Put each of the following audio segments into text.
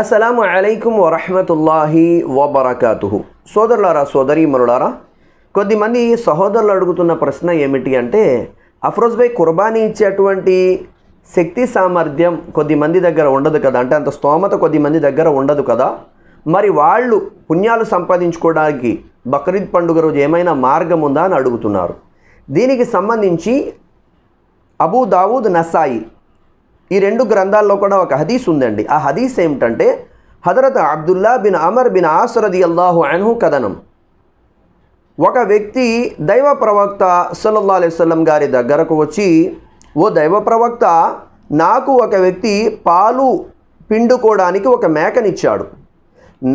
అస్సలము అలైకుం వరహమతుల్లాహి వబర్కాతుహు సోదరులారా మరులారా కొద్దిమంది సహోదరులు అడుగుతున్న ప్రశ్న ఏమిటి అంటే అఫ్రోజ్ బై కుర్బానీ ఇచ్చేటువంటి శక్తి సామర్థ్యం కొద్దిమంది దగ్గర ఉండదు కదా అంటే అంత స్తోమత కొద్దిమంది దగ్గర ఉండదు కదా మరి వాళ్ళు పుణ్యాలు సంపాదించుకోవడానికి బక్రీద్ పండుగ రోజు ఏమైనా మార్గం ఉందా అని అడుగుతున్నారు దీనికి సంబంధించి అబూ దావూద్ నసాయి ఈ రెండు గ్రంథాల్లో కూడా ఒక హదీస్ ఉందండి ఆ హదీస్ ఏమిటంటే Hazrat Abdullah bin Amr bin ఆసరది అల్లాహు అన్హు కథనం ఒక వ్యక్తి దైవ ప్రవక్త సల్లల్లా అలైస్లం గారి దగ్గరకు వచ్చి ఓ దైవ ప్రవక్త నాకు ఒక వ్యక్తి పాలు పిండుకోవడానికి ఒక మేకనిచ్చాడు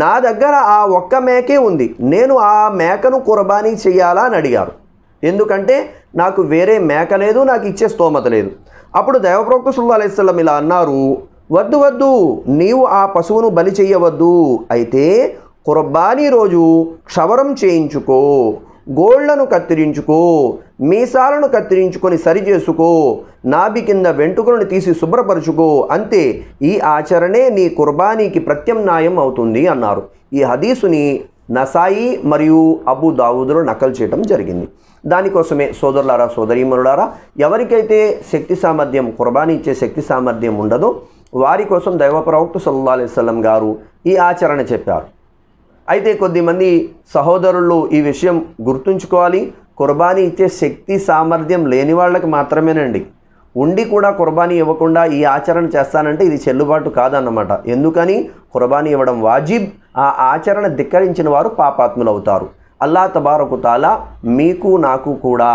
నా దగ్గర ఆ ఒక్క మేకే ఉంది నేను ఆ మేకను కుర్బానీ చేయాలా అని అడిగారు ఎందుకంటే నాకు వేరే మేక లేదు నాకు ఇచ్చే స్తోమత లేదు అప్పుడు దైవప్రవక్త సుల్లా అలైస్లం ఇలా అన్నారు వద్దు వద్దు నీవు ఆ పశువును బలి చేయవద్దు అయితే కుర్బానీ రోజు క్షవరం చేయించుకో గోళ్లను కత్తిరించుకో మీసాలను కత్తిరించుకొని సరిచేసుకో నాభి కింద వెంట్రుకలను తీసి శుభ్రపరుచుకో అంతే ఈ ఆచరణే నీ కుర్బానీకి ప్రత్యామ్నాయం అవుతుంది అన్నారు ఈ హదీసుని నసాయి మరియు అబు దావుదులో నకలు చేయటం జరిగింది దానికోసమే సోదరులారా సోదరీమరులారా ఎవరికైతే శక్తి సామర్థ్యం కుర్బానీ ఇచ్చే శక్తి సామర్థ్యం ఉండదో వారి కోసం దైవ ప్రవక్త సల్లా అలైస్లం గారు ఈ ఆచరణ చెప్పారు అయితే కొద్దిమంది సహోదరులు ఈ విషయం గుర్తుంచుకోవాలి కుర్బానీ ఇచ్చే శక్తి సామర్థ్యం లేని వాళ్ళకి మాత్రమేనండి ఉండి కూడా కుర్బానీ ఇవ్వకుండా ఈ ఆచరణ చేస్తానంటే ఇది చెల్లుబాటు కాదన్నమాట ఎందుకని కుర్బానీ ఇవ్వడం వాజిబ్ ఆ ఆచరణ ధిక్కరించిన వారు పాపాత్ములవుతారు అల్లా తబారకుతాలా మీకు నాకు కూడా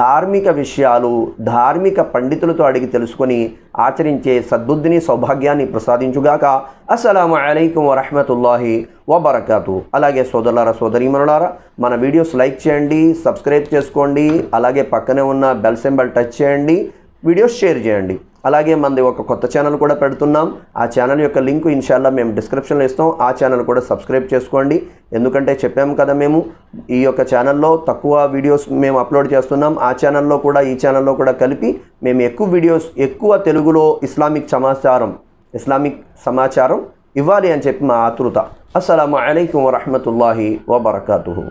ధార్మిక విషయాలు ధార్మిక పండితులతో అడిగి తెలుసుకొని ఆచరించే సద్బుద్ధిని సౌభాగ్యాన్ని ప్రసాదించుగాక అస్సలం అయికం వరహమతుల్లాహి వబర్కతు అలాగే సోదరులారా సోదరీమనులారా మన వీడియోస్ లైక్ చేయండి సబ్స్క్రైబ్ చేసుకోండి అలాగే పక్కనే ఉన్న బెల్ సింబల్ టచ్ చేయండి వీడియోస్ షేర్ చేయండి అలాగే మనది ఒక కొత్త ఛానల్ కూడా పెడుతున్నాం ఆ ఛానల్ యొక్క లింక్ ఇన్షాల్లో మేము డిస్క్రిప్షన్లో ఇస్తాం ఆ ఛానల్ కూడా సబ్స్క్రైబ్ చేసుకోండి ఎందుకంటే చెప్పాము కదా మేము ఈ యొక్క ఛానల్లో తక్కువ వీడియోస్ మేము అప్లోడ్ చేస్తున్నాం ఆ ఛానల్లో కూడా ఈ ఛానల్లో కూడా కలిపి మేము ఎక్కువ వీడియోస్ ఎక్కువ తెలుగులో ఇస్లామిక్ సమాచారం ఇస్లామిక్ సమాచారం ఇవ్వాలి అని చెప్పి మా ఆతృత అస్సలం అయికు వరహమతుల్లాహి వబర్కూ